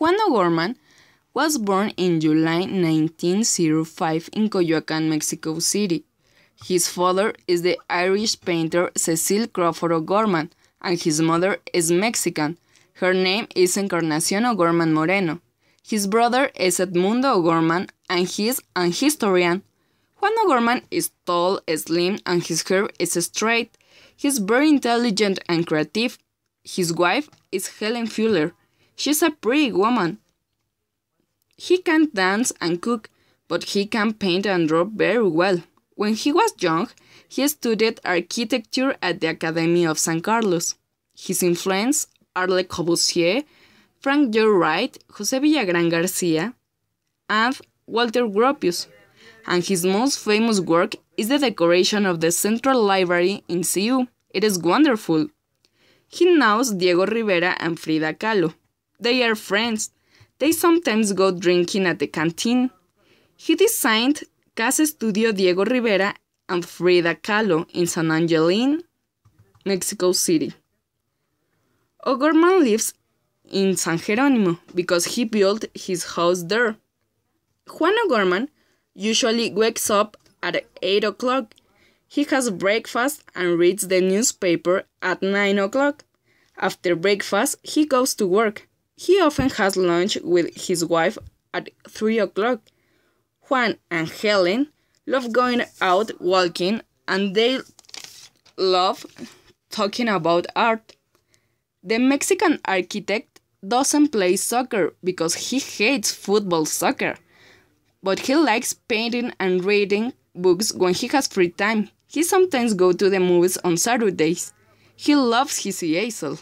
Juan O'Gorman was born in July 1905 in Coyoacan, Mexico City. His father is the Irish painter Cecil Crawford O'Gorman, and his mother is Mexican. Her name is Encarnacion O'Gorman Moreno. His brother is Edmundo O'Gorman, and he is an historian. Juan O'Gorman is tall, slim, and his hair is straight. He is very intelligent and creative. His wife is Helen Fuller. She's a pretty woman. He can dance and cook, but he can paint and draw very well. When he was young, he studied architecture at the Academy of San Carlos. His influence are Le Corbusier, Frank Joe Wright, Jose Villagrán García, and Walter Gropius. And his most famous work is the decoration of the Central Library in CU. It is wonderful. He knows Diego Rivera and Frida Kahlo. They are friends. They sometimes go drinking at the canteen. He designed Casa Studio Diego Rivera and Frida Kahlo in San Angelín, Mexico City. O'Gorman lives in San Jerónimo because he built his house there. Juan O'Gorman usually wakes up at 8 o'clock. He has breakfast and reads the newspaper at 9 o'clock. After breakfast, he goes to work. He often has lunch with his wife at 3 o'clock. Juan and Helen love going out walking and they love talking about art. The Mexican architect doesn't play soccer because he hates football soccer, but he likes painting and reading books when he has free time. He sometimes go to the movies on Saturdays. He loves his easel.